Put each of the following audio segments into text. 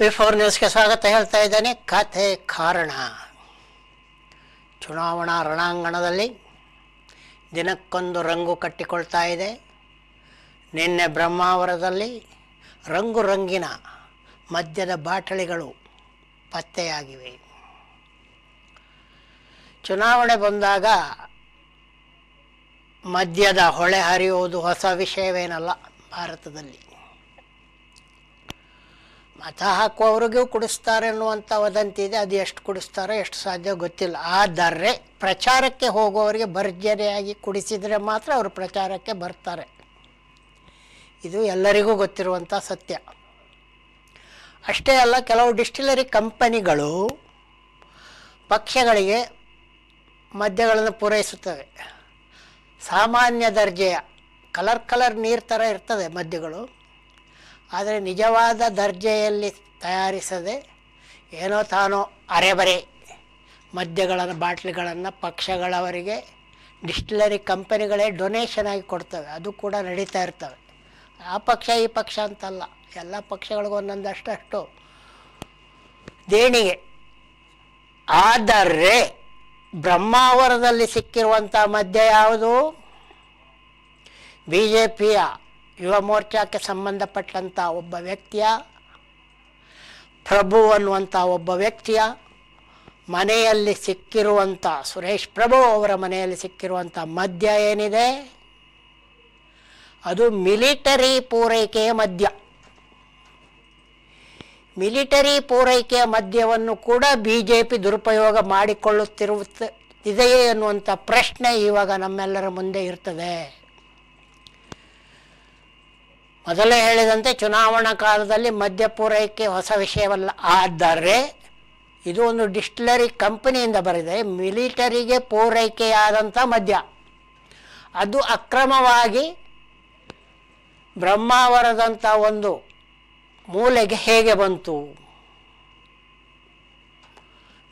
V ನ್ಯೂಸ್ಗೆ ಸ್ವಾಗತ ಹೇಳ್ತಾ ಇದ್ದಾನೆ ಕಥೆ ಕಾರಣ ಚುನಾವಣಾ ರಣಾಂಗಣದಲ್ಲಿ ದಿನಕ್ಕೊಂದು ರಂಗು ಕಟ್ಟಿಕೊಳ್ತಾ ಇದೆ ನಿನ್ನೆ ಬ್ರಹ್ಮಾವರದಲ್ಲಿ ರಂಗು ರಂಗಿನ ಮದ್ಯದ ಬಾಟಲಿಗಳು ಪತ್ತೆಯಾಗಿವೆ ಚುನಾವಣೆ ಬಂದಾಗ ಮದ್ಯದ ಹೊಳೆ ಹರಿಯುವುದು ಹೊಸ ವಿಷಯವೇನಲ್ಲ ಭಾರತದಲ್ಲಿ ಮತ ಹಾಕುವವ್ರಿಗೂ ಕುಡಿಸ್ತಾರೆ ಅನ್ನುವಂಥ ವದಂತಿ ಇದೆ ಅದು ಎಷ್ಟು ಕುಡಿಸ್ತಾರೋ ಎಷ್ಟು ಸಾಧ್ಯ ಗೊತ್ತಿಲ್ಲ ಆದರೆ ಪ್ರಚಾರಕ್ಕೆ ಹೋಗುವವರಿಗೆ ಭರ್ಜರಿಯಾಗಿ ಕುಡಿಸಿದರೆ ಮಾತ್ರ ಅವರು ಪ್ರಚಾರಕ್ಕೆ ಬರ್ತಾರೆ ಇದು ಎಲ್ಲರಿಗೂ ಗೊತ್ತಿರುವಂಥ ಸತ್ಯ ಅಷ್ಟೇ ಅಲ್ಲ ಕೆಲವು ಡಿಸ್ಟಿಲರಿ ಕಂಪನಿಗಳು ಪಕ್ಷಗಳಿಗೆ ಮದ್ಯಗಳನ್ನು ಪೂರೈಸುತ್ತವೆ ಸಾಮಾನ್ಯ ದರ್ಜೆಯ ಕಲರ್ ಕಲರ್ ನೀರು ಥರ ಇರ್ತದೆ ಮದ್ಯಗಳು ಆದರೆ ನಿಜವಾದ ದರ್ಜೆಯಲ್ಲಿ ತಯಾರಿಸದೆ ಏನೋ ತಾನೋ ಅರೆಬರೆ ಮದ್ಯಗಳನ್ನು ಬಾಟ್ಲಿಗಳನ್ನು ಪಕ್ಷಗಳವರಿಗೆ ಡಿಸ್ಟಿಲರಿ ಕಂಪನಿಗಳೇ ಡೊನೇಷನ್ ಆಗಿ ಕೊಡ್ತವೆ ಅದು ಕೂಡ ನಡೀತಾ ಇರ್ತವೆ ಆ ಪಕ್ಷ ಈ ಪಕ್ಷ ಅಂತಲ್ಲ ಎಲ್ಲ ಪಕ್ಷಗಳಿಗೂ ಒಂದೊಂದಷ್ಟು ದೇಣಿಗೆ ಆದರೆ ಬ್ರಹ್ಮಾವರದಲ್ಲಿ ಸಿಕ್ಕಿರುವಂಥ ಮದ್ಯ ಯಾವುದು ಬಿ ಜೆ ಪಿಯ ಯುವ ಮೋರ್ಚಾಕ್ಕೆ ಸಂಬಂಧಪಟ್ಟಂಥ ಒಬ್ಬ ವ್ಯಕ್ತಿಯ ಪ್ರಭು ಅನ್ನುವಂಥ ಒಬ್ಬ ವ್ಯಕ್ತಿಯ ಮನೆಯಲ್ಲಿ ಸಿಕ್ಕಿರುವಂಥ ಸುರೇಶ್ ಪ್ರಭು ಅವರ ಮನೆಯಲ್ಲಿ ಸಿಕ್ಕಿರುವಂಥ ಮದ್ಯ ಏನಿದೆ ಅದು ಮಿಲಿಟರಿ ಪೂರೈಕೆಯ ಮದ್ಯ ಮಿಲಿಟರಿ ಪೂರೈಕೆಯ ಮದ್ಯವನ್ನು ಕೂಡ ಬಿ ಜೆ ಪಿ ದುರುಪಯೋಗ ಮಾಡಿಕೊಳ್ಳುತ್ತಿರುವ ಇದೆಯೇ ಅನ್ನುವಂಥ ಪ್ರಶ್ನೆ ಇವಾಗ ನಮ್ಮೆಲ್ಲರ ಮುಂದೆ ಇರ್ತದೆ ಮೊದಲೇ ಹೇಳಿದಂತೆ ಚುನಾವಣಾ ಕಾಲದಲ್ಲಿ ಮದ್ಯ ಪೂರೈಕೆ ಹೊಸ ವಿಷಯವಲ್ಲ ಆದರೆ ಇದು ಒಂದು ಡಿಸ್ಟಿಲರಿ ಕಂಪನಿಯಿಂದ ಬರೆದಿದೆ ಮಿಲಿಟರಿಗೆ ಪೂರೈಕೆಯಾದಂಥ ಮದ್ಯ ಅದು ಅಕ್ರಮವಾಗಿ ಬ್ರಹ್ಮಾವರದಂಥ ಒಂದು ಮೂಲೆಗೆ ಹೇಗೆ ಬಂತು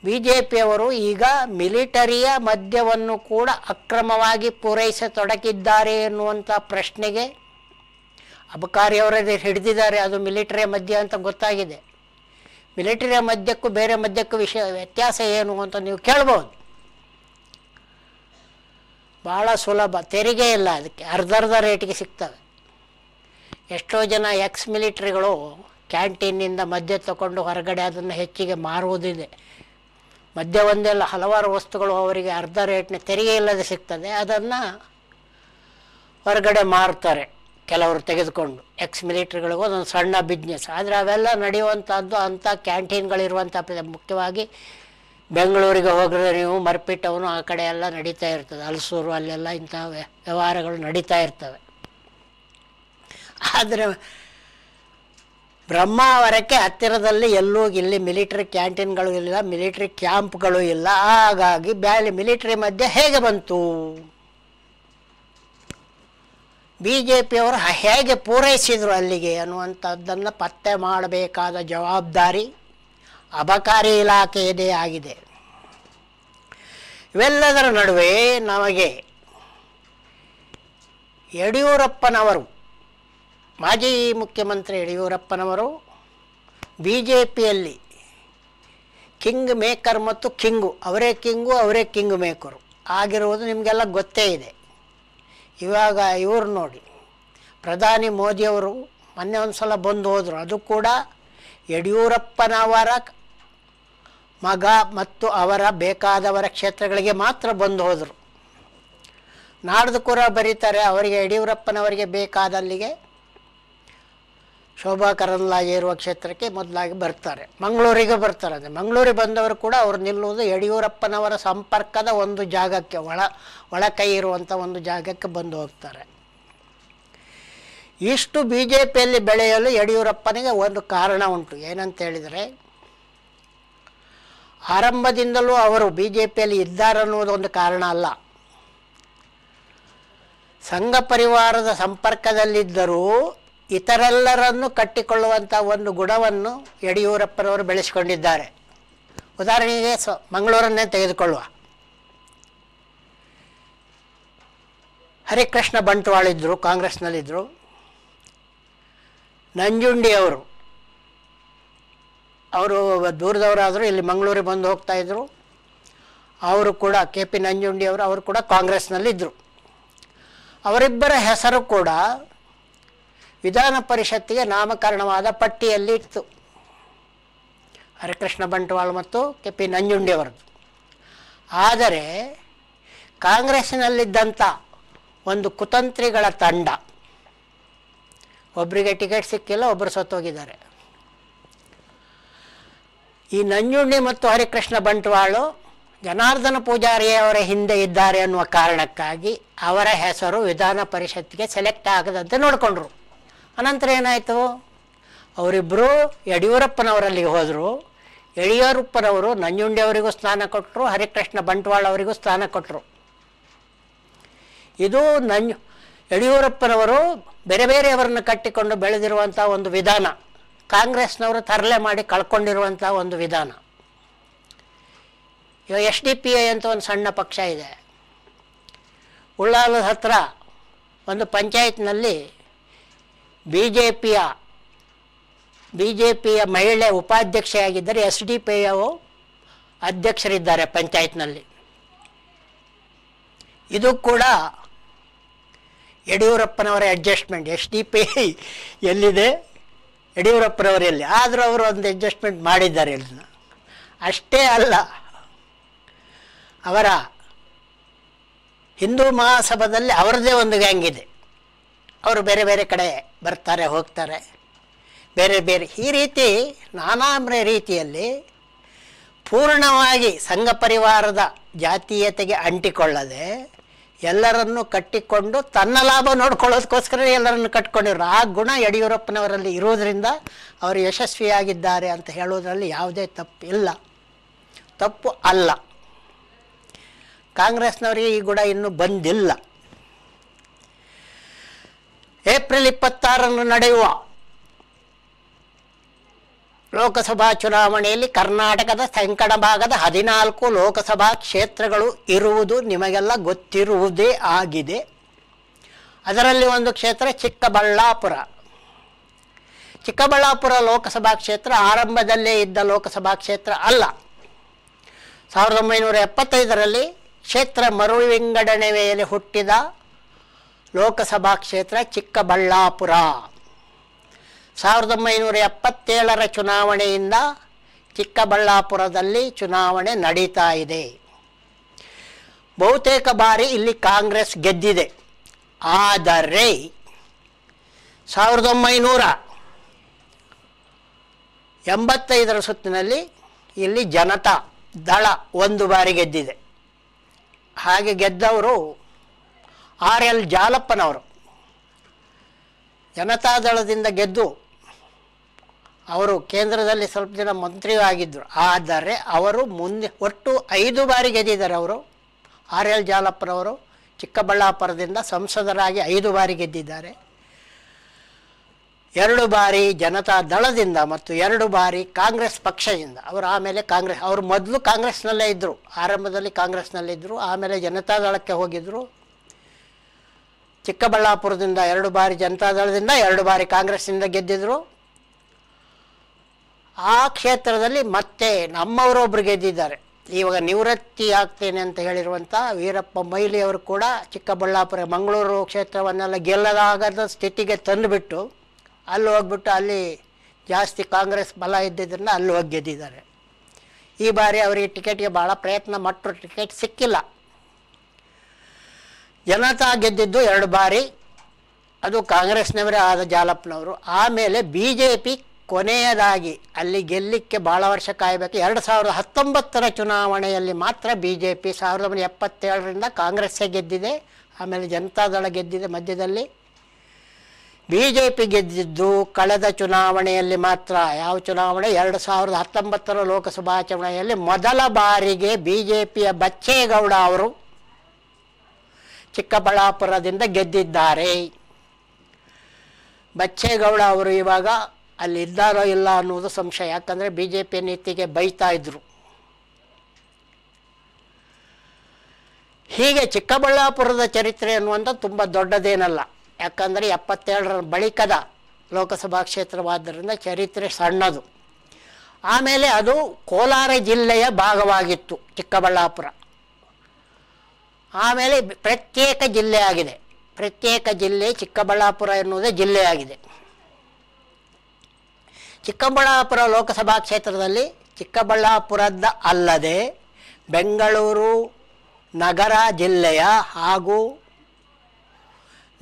ಬಿ ಜೆ ಪಿಯವರು ಈಗ ಮಿಲಿಟರಿಯ ಮದ್ಯವನ್ನು ಕೂಡ ಅಕ್ರಮವಾಗಿ ಪೂರೈಸತೊಡಗಿದ್ದಾರೆ ಎನ್ನುವಂಥ ಪ್ರಶ್ನೆಗೆ ಅಬಕಾರಿ ಅಬಕಾರಿಯವರೇ ಹಿಡಿದಿದ್ದಾರೆ ಅದು ಮಿಲಿಟರಿಯ ಮಧ್ಯ ಅಂತ ಗೊತ್ತಾಗಿದೆ ಮಿಲಿಟರಿಯ ಮಧ್ಯಕ್ಕೂ ಬೇರೆ ಮಧ್ಯಕ್ಕೂ ವಿಷಯ ವ್ಯತ್ಯಾಸ ಏನು ಅಂತ ನೀವು ಕೇಳ್ಬೋದು ಭಾಳ ಸುಲಭ ತೆರಿಗೆ ಇಲ್ಲ ಅದಕ್ಕೆ ಅರ್ಧರ್ಧ ರೇಟಿಗೆ ಸಿಗ್ತವೆ ಎಷ್ಟೋ ಜನ ಎಕ್ಸ್ ಮಿಲಿಟ್ರಿಗಳು ಕ್ಯಾಂಟೀನಿಂದ ಮದ್ಯ ತಗೊಂಡು ಹೊರಗಡೆ ಅದನ್ನು ಹೆಚ್ಚಿಗೆ ಮಾರುವುದಿದೆ ಮದ್ಯ ಒಂದೆಲ್ಲ ಹಲವಾರು ವಸ್ತುಗಳು ಅವರಿಗೆ ಅರ್ಧ ರೇಟ್ನ ತೆರಿಗೆ ಇಲ್ಲದೆ ಸಿಗ್ತದೆ ಅದನ್ನು ಹೊರಗಡೆ ಮಾರುತ್ತಾರೆ ಕೆಲವರು ತೆಗೆದುಕೊಂಡು ಎಕ್ಸ್ ಮಿಲಿಟ್ರಿಗಳಿಗೂ ಅದೊಂದು ಸಣ್ಣ ಬಿಸ್ನೆಸ್ ಆದರೆ ಅವೆಲ್ಲ ನಡೆಯುವಂಥದ್ದು ಅಂಥ ಕ್ಯಾಂಟೀನ್ಗಳಿರುವಂಥ ಮುಖ್ಯವಾಗಿ ಬೆಂಗಳೂರಿಗೆ ಹೋಗಿದ್ರೆ ನೀವು ಮರ್ಪಿಟ್ಟವನು ಆ ಕಡೆ ಎಲ್ಲ ನಡೀತಾ ಇರ್ತದೆ ಹಲಸೂರು ಅಲ್ಲೆಲ್ಲ ಇಂಥ ವ್ಯವಹಾರಗಳು ನಡೀತಾ ಇರ್ತವೆ ಆದರೆ ಬ್ರಹ್ಮಾವರಕ್ಕೆ ಹತ್ತಿರದಲ್ಲಿ ಎಲ್ಲೂ ಇಲ್ಲಿ ಮಿಲಿಟ್ರಿ ಕ್ಯಾಂಟೀನ್ಗಳು ಇಲ್ಲ ಮಿಲಿಟ್ರಿ ಕ್ಯಾಂಪ್ಗಳು ಇಲ್ಲ ಹಾಗಾಗಿ ಬ್ಯಾಲಿ ಮಿಲಿಟ್ರಿ ಮಧ್ಯೆ ಹೇಗೆ ಬಂತು ಬಿ ಜೆ ಪಿಯವರು ಹೇಗೆ ಪೂರೈಸಿದರು ಅಲ್ಲಿಗೆ ಅನ್ನುವಂಥದ್ದನ್ನು ಪತ್ತೆ ಮಾಡಬೇಕಾದ ಜವಾಬ್ದಾರಿ ಅಬಕಾರಿ ಇಲಾಖೆಯದೇ ಆಗಿದೆ ಇವೆಲ್ಲದರ ನಡುವೆ ನಮಗೆ ಯಡಿಯೂರಪ್ಪನವರು ಮಾಜಿ ಮುಖ್ಯಮಂತ್ರಿ ಯಡಿಯೂರಪ್ಪನವರು ಬಿ ಜೆ ಪಿಯಲ್ಲಿ ಕಿಂಗ್ ಮೇಕರ್ ಮತ್ತು ಕಿಂಗು ಅವರೇ ಕಿಂಗು ಅವರೇ ಕಿಂಗ್ ಮೇಕರು ಆಗಿರುವುದು ನಿಮಗೆಲ್ಲ ಗೊತ್ತೇ ಇದೆ ಇವಾಗ ಇವರು ನೋಡಿ ಪ್ರಧಾನಿ ಮೋದಿಯವರು ಮೊನ್ನೆ ಒಂದು ಸಲ ಬಂದು ಹೋದರು ಅದು ಕೂಡ ಯಡಿಯೂರಪ್ಪನವರ ಮಗ ಮತ್ತು ಅವರ ಬೇಕಾದವರ ಕ್ಷೇತ್ರಗಳಿಗೆ ಮಾತ್ರ ಬಂದು ಹೋದರು ನಾಡ್ದು ಕೂಡ ಬರೀತಾರೆ ಅವರಿಗೆ ಯಡಿಯೂರಪ್ಪನವರಿಗೆ ಬೇಕಾದಲ್ಲಿಗೆ ಶೋಭಾ ಕರಂದ್ಲಾಜೆ ಇರುವ ಕ್ಷೇತ್ರಕ್ಕೆ ಮೊದಲಾಗಿ ಬರ್ತಾರೆ ಮಂಗಳೂರಿಗೆ ಬರ್ತಾರೆ ಅಂದರೆ ಮಂಗಳೂರಿಗೆ ಬಂದವರು ಕೂಡ ಅವರು ನಿಲ್ಲುವುದು ಯಡಿಯೂರಪ್ಪನವರ ಸಂಪರ್ಕದ ಒಂದು ಜಾಗಕ್ಕೆ ಒಳ ಒಳ ಕೈ ಇರುವಂಥ ಒಂದು ಜಾಗಕ್ಕೆ ಬಂದು ಹೋಗ್ತಾರೆ ಇಷ್ಟು ಬಿ ಜೆ ಪಿಯಲ್ಲಿ ಬೆಳೆಯಲು ಯಡಿಯೂರಪ್ಪನಿಗೆ ಒಂದು ಕಾರಣ ಉಂಟು ಏನಂತ ಹೇಳಿದರೆ ಆರಂಭದಿಂದಲೂ ಅವರು ಬಿ ಜೆ ಪಿಯಲ್ಲಿ ಇದ್ದಾರನ್ನುವುದು ಒಂದು ಕಾರಣ ಅಲ್ಲ ಸಂಘ ಪರಿವಾರದ ಸಂಪರ್ಕದಲ್ಲಿದ್ದರೂ ಇತರೆಲ್ಲರನ್ನು ಕಟ್ಟಿಕೊಳ್ಳುವಂಥ ಒಂದು ಗುಣವನ್ನು ಯಡಿಯೂರಪ್ಪನವರು ಬೆಳೆಸಿಕೊಂಡಿದ್ದಾರೆ ಉದಾಹರಣೆಗೆ ಸ ಮಂಗಳೂರನ್ನೇ ತೆಗೆದುಕೊಳ್ಳುವ ಹರಿಕೃಷ್ಣ ಬಂಟ್ವಾಳಿದ್ದರು ಕಾಂಗ್ರೆಸ್ನಲ್ಲಿದ್ದರು ನಂಜುಂಡಿಯವರು ಅವರು ದೂರದವರಾದರೂ ಇಲ್ಲಿ ಮಂಗಳೂರಿಗೆ ಬಂದು ಹೋಗ್ತಾಯಿದ್ರು ಅವರು ಕೂಡ ಕೆ ಪಿ ನಂಜುಂಡಿಯವರು ಅವರು ಕೂಡ ಕಾಂಗ್ರೆಸ್ನಲ್ಲಿದ್ದರು ಅವರಿಬ್ಬರ ಹೆಸರು ಕೂಡ ವಿಧಾನ ಪರಿಷತ್ತಿಗೆ ನಾಮಕರಣವಾದ ಪಟ್ಟಿಯಲ್ಲಿ ಇತ್ತು ಹರಿಕೃಷ್ಣ ಬಂಟ್ವಾಳು ಮತ್ತು ಕೆ ಪಿ ನಂಜುಂಡಿಯವರದ್ದು ಆದರೆ ಕಾಂಗ್ರೆಸ್ನಲ್ಲಿದ್ದಂಥ ಒಂದು ಕುತಂತ್ರಿಗಳ ತಂಡ ಒಬ್ಬರಿಗೆ ಟಿಕೆಟ್ ಸಿಕ್ಕಿಲ್ಲ ಒಬ್ಬರು ಸತ್ತೋಗಿದ್ದಾರೆ ಈ ನಂಜುಂಡಿ ಮತ್ತು ಹರಿಕೃಷ್ಣ ಬಂಟ್ವಾಳು ಜನಾರ್ದನ ಪೂಜಾರಿಯವರ ಹಿಂದೆ ಇದ್ದಾರೆ ಅನ್ನುವ ಕಾರಣಕ್ಕಾಗಿ ಅವರ ಹೆಸರು ವಿಧಾನ ಪರಿಷತ್ಗೆ ಸೆಲೆಕ್ಟ್ ಆಗದಂತೆ ನೋಡಿಕೊಂಡ್ರು ಅನಂತರ ಏನಾಯಿತು ಅವರಿಬ್ಬರು ಯಡಿಯೂರಪ್ಪನವರಲ್ಲಿಗೆ ಹೋದರು ಯಡಿಯೂರಪ್ಪನವರು ನಂಜುಂಡಿಯವರಿಗೂ ಸ್ನಾನ ಕೊಟ್ಟರು ಹರಿಕೃಷ್ಣ ಬಂಟ್ವಾಳ ಅವರಿಗೂ ಸ್ನಾನ ಕೊಟ್ಟರು ಇದು ನಂಜು ಯಡಿಯೂರಪ್ಪನವರು ಬೇರೆ ಬೇರೆಯವರನ್ನು ಕಟ್ಟಿಕೊಂಡು ಬೆಳೆದಿರುವಂಥ ಒಂದು ವಿಧಾನ ಕಾಂಗ್ರೆಸ್ನವರು ತರಲೆ ಮಾಡಿ ಕಳ್ಕೊಂಡಿರುವಂಥ ಒಂದು ವಿಧಾನ ಇವಾಗ ಎಸ್ ಡಿ ಪಿ ಐ ಅಂತ ಒಂದು ಸಣ್ಣ ಪಕ್ಷ ಇದೆ ಉಳ್ಳಾಲದ ಹತ್ರ ಒಂದು ಪಂಚಾಯತ್ನಲ್ಲಿ ಬಿ ಜೆ ಪಿಯ ಬಿ ಜೆ ಪಿಯ ಮಹಿಳೆ ಉಪಾಧ್ಯಕ್ಷೆಯಾಗಿದ್ದರೆ ಎಸ್ ಡಿ ಪಿಯ ಅಧ್ಯಕ್ಷರಿದ್ದಾರೆ ಪಂಚಾಯತ್ನಲ್ಲಿ ಇದು ಕೂಡ ಯಡಿಯೂರಪ್ಪನವರ ಅಡ್ಜಸ್ಟ್ಮೆಂಟ್ ಎಸ್ ಡಿ ಪಿ ಎಲ್ಲಿದೆ ಯಡಿಯೂರಪ್ಪನವರು ಎಲ್ಲಿ ಆದರೂ ಅವರು ಒಂದು ಅಡ್ಜಸ್ಟ್ಮೆಂಟ್ ಮಾಡಿದ್ದಾರೆ ಇದನ್ನು ಅಷ್ಟೇ ಅಲ್ಲ ಅವರ ಹಿಂದೂ ಮಹಾಸಭಾದಲ್ಲಿ ಅವರದೇ ಒಂದು ಗ್ಯಾಂಗ್ ಇದೆ ಅವರು ಬೇರೆ ಬೇರೆ ಕಡೆ ಬರ್ತಾರೆ ಹೋಗ್ತಾರೆ ಬೇರೆ ಬೇರೆ ಈ ರೀತಿ ನಾನಾ ರೀತಿಯಲ್ಲಿ ಪೂರ್ಣವಾಗಿ ಸಂಘ ಪರಿವಾರದ ಜಾತೀಯತೆಗೆ ಅಂಟಿಕೊಳ್ಳದೆ ಎಲ್ಲರನ್ನು ಕಟ್ಟಿಕೊಂಡು ತನ್ನ ಲಾಭ ನೋಡ್ಕೊಳ್ಳೋದಕ್ಕೋಸ್ಕರ ಎಲ್ಲರನ್ನು ಕಟ್ಕೊಂಡಿರು ಆ ಗುಣ ಯಡಿಯೂರಪ್ಪನವರಲ್ಲಿ ಇರೋದರಿಂದ ಅವರು ಯಶಸ್ವಿಯಾಗಿದ್ದಾರೆ ಅಂತ ಹೇಳೋದರಲ್ಲಿ ಯಾವುದೇ ತಪ್ಪು ಇಲ್ಲ ತಪ್ಪು ಅಲ್ಲ ಕಾಂಗ್ರೆಸ್ನವರಿಗೆ ಈ ಗುಣ ಇನ್ನೂ ಬಂದಿಲ್ಲ ಏಪ್ರಿಲ್ ಇಪ್ಪತ್ತಾರನ್ನು ನಡೆಯುವ ಲೋಕಸಭಾ ಚುನಾವಣೆಯಲ್ಲಿ ಕರ್ನಾಟಕದ ಸಂಕಟ ಭಾಗದ ಹದಿನಾಲ್ಕು ಲೋಕಸಭಾ ಕ್ಷೇತ್ರಗಳು ಇರುವುದು ನಿಮಗೆಲ್ಲ ಗೊತ್ತಿರುವುದೇ ಆಗಿದೆ ಅದರಲ್ಲಿ ಒಂದು ಕ್ಷೇತ್ರ ಚಿಕ್ಕಬಳ್ಳಾಪುರ ಚಿಕ್ಕಬಳ್ಳಾಪುರ ಲೋಕಸಭಾ ಕ್ಷೇತ್ರ ಆರಂಭದಲ್ಲೇ ಇದ್ದ ಲೋಕಸಭಾ ಕ್ಷೇತ್ರ ಅಲ್ಲ ಸಾವಿರದ ಒಂಬೈನೂರ ಎಪ್ಪತ್ತೈದರಲ್ಲಿ ಕ್ಷೇತ್ರ ಮರು ವಿಂಗಡಣೆ ವೇಳೆ ಹುಟ್ಟಿದ ಲೋಕಸಭಾ ಕ್ಷೇತ್ರ ಚಿಕ್ಕಬಳ್ಳಾಪುರ ಸಾವಿರದ ಒಂಬೈನೂರ ಎಪ್ಪತ್ತೇಳರ ಚುನಾವಣೆಯಿಂದ ಚಿಕ್ಕಬಳ್ಳಾಪುರದಲ್ಲಿ ಚುನಾವಣೆ ನಡೀತಾ ಇದೆ ಬಹುತೇಕ ಬಾರಿ ಇಲ್ಲಿ ಕಾಂಗ್ರೆಸ್ ಗೆದ್ದಿದೆ ಆದರೆ ಸಾವಿರದ ಒಂಬೈನೂರ ಎಂಬತ್ತೈದರ ಸುತ್ತಿನಲ್ಲಿ ಇಲ್ಲಿ ಜನತಾ ದಳ ಒಂದು ಬಾರಿ ಗೆದ್ದಿದೆ ಹಾಗೆ ಗೆದ್ದವರು ಆರ್ ಎಲ್ ಜಾಲಪ್ಪನವರು ಜನತಾದಳದಿಂದ ಗೆದ್ದು ಅವರು ಕೇಂದ್ರದಲ್ಲಿ ಸ್ವಲ್ಪ ಜನ ಮಂತ್ರಿಯೂ ಆಗಿದ್ದರು ಆದರೆ ಅವರು ಮುಂದೆ ಒಟ್ಟು ಐದು ಬಾರಿ ಗೆದ್ದಿದ್ದಾರೆ ಅವರು ಆರ್ ಎಲ್ ಜಾಲಪ್ಪನವರು ಚಿಕ್ಕಬಳ್ಳಾಪುರದಿಂದ ಸಂಸದರಾಗಿ ಐದು ಬಾರಿ ಗೆದ್ದಿದ್ದಾರೆ ಎರಡು ಬಾರಿ ಜನತಾ ದಳದಿಂದ ಮತ್ತು ಎರಡು ಬಾರಿ ಕಾಂಗ್ರೆಸ್ ಪಕ್ಷದಿಂದ ಅವರು ಆಮೇಲೆ ಕಾಂಗ್ರೆಸ್ ಅವರು ಮೊದಲು ಕಾಂಗ್ರೆಸ್ನಲ್ಲೇ ಇದ್ದರು ಆರಂಭದಲ್ಲಿ ಕಾಂಗ್ರೆಸ್ನಲ್ಲಿದ್ದರು ಆಮೇಲೆ ಜನತಾದಳಕ್ಕೆ ಹೋಗಿದ್ದರು ಚಿಕ್ಕಬಳ್ಳಾಪುರದಿಂದ ಎರಡು ಬಾರಿ ಜನತಾದಳದಿಂದ ಎರಡು ಬಾರಿ ಕಾಂಗ್ರೆಸ್ನಿಂದ ಗೆದ್ದಿದ್ರು ಆ ಕ್ಷೇತ್ರದಲ್ಲಿ ಮತ್ತೆ ನಮ್ಮವರೊಬ್ಬರು ಗೆದ್ದಿದ್ದಾರೆ ಇವಾಗ ನಿವೃತ್ತಿ ಆಗ್ತೇನೆ ಅಂತ ಹೇಳಿರುವಂಥ ವೀರಪ್ಪ ಅವರು ಕೂಡ ಚಿಕ್ಕಬಳ್ಳಾಪುರ ಮಂಗಳೂರು ಕ್ಷೇತ್ರವನ್ನೆಲ್ಲ ಗೆಲ್ಲದಾಗದ ಸ್ಥಿತಿಗೆ ತಂದುಬಿಟ್ಟು ಅಲ್ಲಿ ಹೋಗ್ಬಿಟ್ಟು ಅಲ್ಲಿ ಜಾಸ್ತಿ ಕಾಂಗ್ರೆಸ್ ಬಲ ಇದ್ದಿದ್ದರಿಂದ ಅಲ್ಲಿ ಹೋಗಿ ಗೆದ್ದಿದ್ದಾರೆ ಈ ಬಾರಿ ಅವರಿಗೆ ಟಿಕೆಟ್ಗೆ ಭಾಳ ಪ್ರಯತ್ನ ಮಟ್ಟರು ಟಿಕೆಟ್ ಸಿಕ್ಕಿಲ್ಲ ಜನತಾ ಗೆದ್ದಿದ್ದು ಎರಡು ಬಾರಿ ಅದು ಕಾಂಗ್ರೆಸ್ನವರೇ ಆದ ಜಾಲಪ್ಪನವರು ಆಮೇಲೆ ಬಿ ಜೆ ಪಿ ಕೊನೆಯದಾಗಿ ಅಲ್ಲಿ ಗೆಲ್ಲಿಕ್ಕೆ ಭಾಳ ವರ್ಷ ಕಾಯಬೇಕು ಎರಡು ಸಾವಿರದ ಹತ್ತೊಂಬತ್ತರ ಚುನಾವಣೆಯಲ್ಲಿ ಮಾತ್ರ ಬಿ ಜೆ ಪಿ ಸಾವಿರದ ಒಂಬೈನೂರ ಎಪ್ಪತ್ತೇಳರಿಂದ ಕಾಂಗ್ರೆಸ್ಸೇ ಗೆದ್ದಿದೆ ಆಮೇಲೆ ಜನತಾದಳ ಗೆದ್ದಿದೆ ಮಧ್ಯದಲ್ಲಿ ಬಿ ಜೆ ಪಿ ಗೆದ್ದಿದ್ದು ಕಳೆದ ಚುನಾವಣೆಯಲ್ಲಿ ಮಾತ್ರ ಯಾವ ಚುನಾವಣೆ ಎರಡು ಸಾವಿರದ ಹತ್ತೊಂಬತ್ತರ ಲೋಕಸಭಾ ಚುನಾವಣೆಯಲ್ಲಿ ಮೊದಲ ಬಾರಿಗೆ ಬಿ ಜೆ ಪಿಯ ಬಚ್ಚೇಗೌಡ ಅವರು ಚಿಕ್ಕಬಳ್ಳಾಪುರದಿಂದ ಗೆದ್ದಿದ್ದಾರೆ ಬಚ್ಚೇಗೌಡ ಅವರು ಇವಾಗ ಅಲ್ಲಿದ್ದಾರೋ ಇಲ್ಲ ಅನ್ನೋದು ಸಂಶಯ ಯಾಕಂದರೆ ಬಿ ಜೆ ಪಿ ನೀತಿಗೆ ಬೈತಾ ಇದ್ದರು ಹೀಗೆ ಚಿಕ್ಕಬಳ್ಳಾಪುರದ ಚರಿತ್ರೆ ಅನ್ನುವಂಥ ತುಂಬ ದೊಡ್ಡದೇನಲ್ಲ ಯಾಕಂದರೆ ಎಪ್ಪತ್ತೇಳರ ಬಳಿಕದ ಲೋಕಸಭಾ ಕ್ಷೇತ್ರವಾದ್ದರಿಂದ ಚರಿತ್ರೆ ಸಣ್ಣದು ಆಮೇಲೆ ಅದು ಕೋಲಾರ ಜಿಲ್ಲೆಯ ಭಾಗವಾಗಿತ್ತು ಚಿಕ್ಕಬಳ್ಳಾಪುರ ಆಮೇಲೆ ಪ್ರತ್ಯೇಕ ಜಿಲ್ಲೆ ಆಗಿದೆ ಪ್ರತ್ಯೇಕ ಜಿಲ್ಲೆ ಚಿಕ್ಕಬಳ್ಳಾಪುರ ಎನ್ನುವುದೇ ಜಿಲ್ಲೆಯಾಗಿದೆ ಚಿಕ್ಕಬಳ್ಳಾಪುರ ಲೋಕಸಭಾ ಕ್ಷೇತ್ರದಲ್ಲಿ ಚಿಕ್ಕಬಳ್ಳಾಪುರದ ಅಲ್ಲದೆ ಬೆಂಗಳೂರು ನಗರ ಜಿಲ್ಲೆಯ ಹಾಗೂ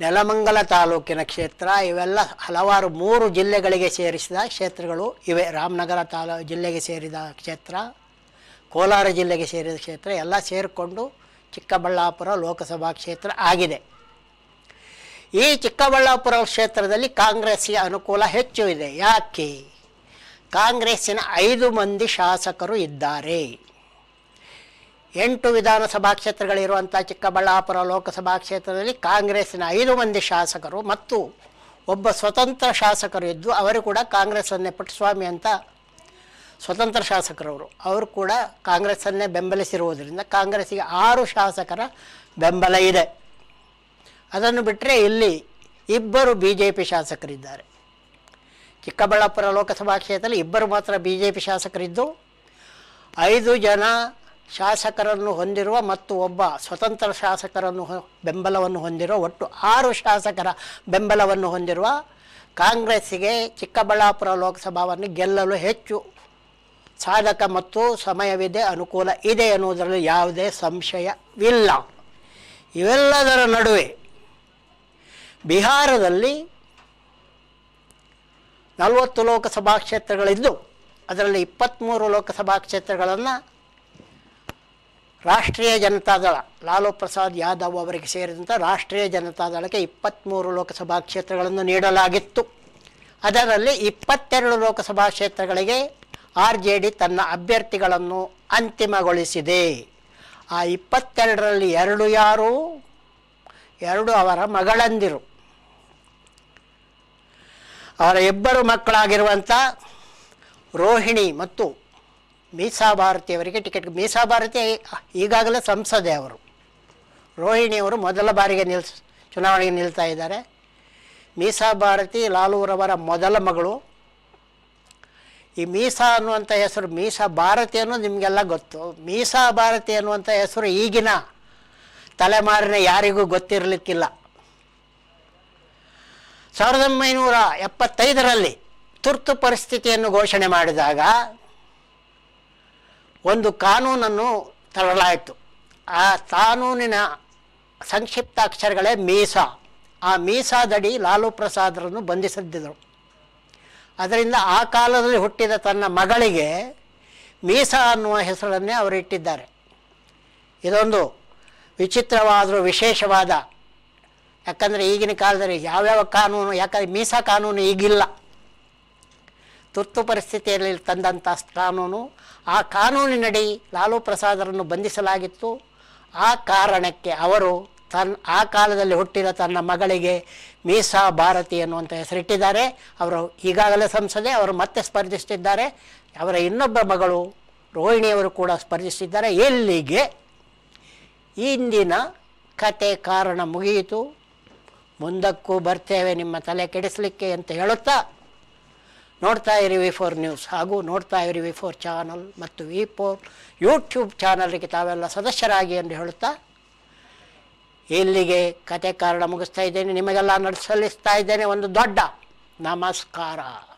ನೆಲಮಂಗಲ ತಾಲೂಕಿನ ಕ್ಷೇತ್ರ ಇವೆಲ್ಲ ಹಲವಾರು ಮೂರು ಜಿಲ್ಲೆಗಳಿಗೆ ಸೇರಿಸಿದ ಕ್ಷೇತ್ರಗಳು ಇವೆ ರಾಮನಗರ ತಾಲೂ ಜಿಲ್ಲೆಗೆ ಸೇರಿದ ಕ್ಷೇತ್ರ ಕೋಲಾರ ಜಿಲ್ಲೆಗೆ ಸೇರಿದ ಕ್ಷೇತ್ರ ಎಲ್ಲ ಸೇರಿಕೊಂಡು ಚಿಕ್ಕಬಳ್ಳಾಪುರ ಲೋಕಸಭಾ ಕ್ಷೇತ್ರ ಆಗಿದೆ ಈ ಚಿಕ್ಕಬಳ್ಳಾಪುರ ಕ್ಷೇತ್ರದಲ್ಲಿ ಕಾಂಗ್ರೆಸ್ಗೆ ಅನುಕೂಲ ಹೆಚ್ಚು ಇದೆ ಯಾಕೆ ಕಾಂಗ್ರೆಸ್ಸಿನ ಐದು ಮಂದಿ ಶಾಸಕರು ಇದ್ದಾರೆ ಎಂಟು ವಿಧಾನಸಭಾ ಕ್ಷೇತ್ರಗಳಿರುವಂಥ ಚಿಕ್ಕಬಳ್ಳಾಪುರ ಲೋಕಸಭಾ ಕ್ಷೇತ್ರದಲ್ಲಿ ಕಾಂಗ್ರೆಸ್ಸಿನ ಐದು ಮಂದಿ ಶಾಸಕರು ಮತ್ತು ಒಬ್ಬ ಸ್ವತಂತ್ರ ಶಾಸಕರು ಇದ್ದು ಅವರು ಕೂಡ ಕಾಂಗ್ರೆಸ್ ಪುಟ್ಟಸ್ವಾಮಿ ಅಂತ ಸ್ವತಂತ್ರ ಶಾಸಕರವರು ಅವರು ಕೂಡ ಕಾಂಗ್ರೆಸ್ಸನ್ನೇ ಬೆಂಬಲಿಸಿರುವುದರಿಂದ ಕಾಂಗ್ರೆಸ್ಸಿಗೆ ಆರು ಶಾಸಕರ ಬೆಂಬಲ ಇದೆ ಅದನ್ನು ಬಿಟ್ಟರೆ ಇಲ್ಲಿ ಇಬ್ಬರು ಬಿ ಜೆ ಪಿ ಶಾಸಕರಿದ್ದಾರೆ ಚಿಕ್ಕಬಳ್ಳಾಪುರ ಲೋಕಸಭಾ ಕ್ಷೇತ್ರದಲ್ಲಿ ಇಬ್ಬರು ಮಾತ್ರ ಬಿ ಜೆ ಪಿ ಶಾಸಕರಿದ್ದು ಐದು ಜನ ಶಾಸಕರನ್ನು ಹೊಂದಿರುವ ಮತ್ತು ಒಬ್ಬ ಸ್ವತಂತ್ರ ಶಾಸಕರನ್ನು ಬೆಂಬಲವನ್ನು ಹೊಂದಿರುವ ಒಟ್ಟು ಆರು ಶಾಸಕರ ಬೆಂಬಲವನ್ನು ಹೊಂದಿರುವ ಕಾಂಗ್ರೆಸ್ಸಿಗೆ ಚಿಕ್ಕಬಳ್ಳಾಪುರ ಲೋಕಸಭಾವನ್ನು ಗೆಲ್ಲಲು ಹೆಚ್ಚು ಸಾಧಕ ಮತ್ತು ಸಮಯವಿದೆ ಅನುಕೂಲ ಇದೆ ಅನ್ನುವುದರಲ್ಲಿ ಯಾವುದೇ ಸಂಶಯವಿಲ್ಲ ಇವೆಲ್ಲದರ ನಡುವೆ ಬಿಹಾರದಲ್ಲಿ ನಲವತ್ತು ಲೋಕಸಭಾ ಕ್ಷೇತ್ರಗಳಿದ್ದು ಅದರಲ್ಲಿ ಇಪ್ಪತ್ತ್ಮೂರು ಲೋಕಸಭಾ ಕ್ಷೇತ್ರಗಳನ್ನು ರಾಷ್ಟ್ರೀಯ ಜನತಾದಳ ಲಾಲು ಪ್ರಸಾದ್ ಯಾದವ್ ಅವರಿಗೆ ಸೇರಿದಂಥ ರಾಷ್ಟ್ರೀಯ ಜನತಾದಳಕ್ಕೆ ಇಪ್ಪತ್ತ್ಮೂರು ಲೋಕಸಭಾ ಕ್ಷೇತ್ರಗಳನ್ನು ನೀಡಲಾಗಿತ್ತು ಅದರಲ್ಲಿ ಇಪ್ಪತ್ತೆರಡು ಲೋಕಸಭಾ ಕ್ಷೇತ್ರಗಳಿಗೆ ಆರ್ ಜೆ ಡಿ ತನ್ನ ಅಭ್ಯರ್ಥಿಗಳನ್ನು ಅಂತಿಮಗೊಳಿಸಿದೆ ಆ ಇಪ್ಪತ್ತೆರಡರಲ್ಲಿ ಎರಡು ಯಾರು ಎರಡು ಅವರ ಮಗಳಂದಿರು ಅವರ ಇಬ್ಬರು ಮಕ್ಕಳಾಗಿರುವಂಥ ರೋಹಿಣಿ ಮತ್ತು ಮೀಸಾ ಭಾರತಿಯವರಿಗೆ ಟಿಕೆಟ್ ಮೀಸಾ ಭಾರತಿ ಈಗಾಗಲೇ ಸಂಸದೆ ಅವರು ರೋಹಿಣಿಯವರು ಮೊದಲ ಬಾರಿಗೆ ನಿಲ್ಸ್ ಚುನಾವಣೆಗೆ ನಿಲ್ತಾ ಇದ್ದಾರೆ ಮೀಸಾ ಭಾರತಿ ಲಾಲೂರವರ ಮೊದಲ ಮಗಳು ಈ ಮೀಸಾ ಅನ್ನುವಂಥ ಹೆಸರು ಮೀಸಾ ಭಾರತಿ ಅನ್ನೋದು ನಿಮಗೆಲ್ಲ ಗೊತ್ತು ಮೀಸಾ ಭಾರತಿ ಅನ್ನುವಂಥ ಹೆಸರು ಈಗಿನ ತಲೆಮಾರಿನ ಯಾರಿಗೂ ಗೊತ್ತಿರಲಿಕ್ಕಿಲ್ಲ ಸಾವಿರದ ಒಂಬೈನೂರ ಎಪ್ಪತ್ತೈದರಲ್ಲಿ ತುರ್ತು ಪರಿಸ್ಥಿತಿಯನ್ನು ಘೋಷಣೆ ಮಾಡಿದಾಗ ಒಂದು ಕಾನೂನನ್ನು ತರಲಾಯಿತು ಆ ಕಾನೂನಿನ ಸಂಕ್ಷಿಪ್ತ ಅಕ್ಷರಗಳೇ ಮೀಸಾ ಆ ಮೀಸಾದಡಿ ಲಾಲು ಪ್ರಸಾದ್ರನ್ನು ಬಂಧಿಸಿದ್ದರು ಅದರಿಂದ ಆ ಕಾಲದಲ್ಲಿ ಹುಟ್ಟಿದ ತನ್ನ ಮಗಳಿಗೆ ಮೀಸಾ ಅನ್ನುವ ಹೆಸರನ್ನೇ ಅವರು ಇಟ್ಟಿದ್ದಾರೆ ಇದೊಂದು ವಿಚಿತ್ರವಾದರೂ ವಿಶೇಷವಾದ ಯಾಕಂದರೆ ಈಗಿನ ಕಾಲದಲ್ಲಿ ಯಾವ್ಯಾವ ಕಾನೂನು ಯಾಕಂದರೆ ಮೀಸಾ ಕಾನೂನು ಈಗಿಲ್ಲ ತುರ್ತು ಪರಿಸ್ಥಿತಿಯಲ್ಲಿ ತಂದಂಥ ಕಾನೂನು ಆ ಕಾನೂನಿನಡಿ ಲಾಲು ಪ್ರಸಾದರನ್ನು ಬಂಧಿಸಲಾಗಿತ್ತು ಆ ಕಾರಣಕ್ಕೆ ಅವರು ತನ್ನ ಆ ಕಾಲದಲ್ಲಿ ಹುಟ್ಟಿದ ತನ್ನ ಮಗಳಿಗೆ ಮೀಸಾ ಭಾರತಿ ಅನ್ನುವಂಥ ಹೆಸರಿಟ್ಟಿದ್ದಾರೆ ಅವರು ಈಗಾಗಲೇ ಸಂಸದೆ ಅವರು ಮತ್ತೆ ಸ್ಪರ್ಧಿಸ್ತಿದ್ದಾರೆ ಅವರ ಇನ್ನೊಬ್ಬ ಮಗಳು ರೋಹಿಣಿಯವರು ಕೂಡ ಸ್ಪರ್ಧಿಸಿದ್ದಾರೆ ಎಲ್ಲಿಗೆ ಇಂದಿನ ಕತೆ ಕಾರಣ ಮುಗಿಯಿತು ಮುಂದಕ್ಕೂ ಬರ್ತೇವೆ ನಿಮ್ಮ ತಲೆ ಕೆಡಿಸಲಿಕ್ಕೆ ಅಂತ ಹೇಳುತ್ತಾ ನೋಡ್ತಾ ಇರಿ ವಿ ಫೋರ್ ನ್ಯೂಸ್ ಹಾಗೂ ನೋಡ್ತಾ ಇರಿ ವಿ ಫೋರ್ ಚಾನಲ್ ಮತ್ತು ವಿ ಫೋರ್ ಯೂಟ್ಯೂಬ್ ಚಾನಲ್ಗೆ ತಾವೆಲ್ಲ ಸದಸ್ಯರಾಗಿ ಎಂದು ಹೇಳುತ್ತಾ ಇಲ್ಲಿಗೆ ಕಥೆ ಕಾರಣ ಮುಗಿಸ್ತಾ ಇದ್ದೇನೆ ನಿಮಗೆಲ್ಲ ನಡೆಸಲಿಸ್ತಾ ಇದ್ದೇನೆ ಒಂದು ದೊಡ್ಡ ನಮಸ್ಕಾರ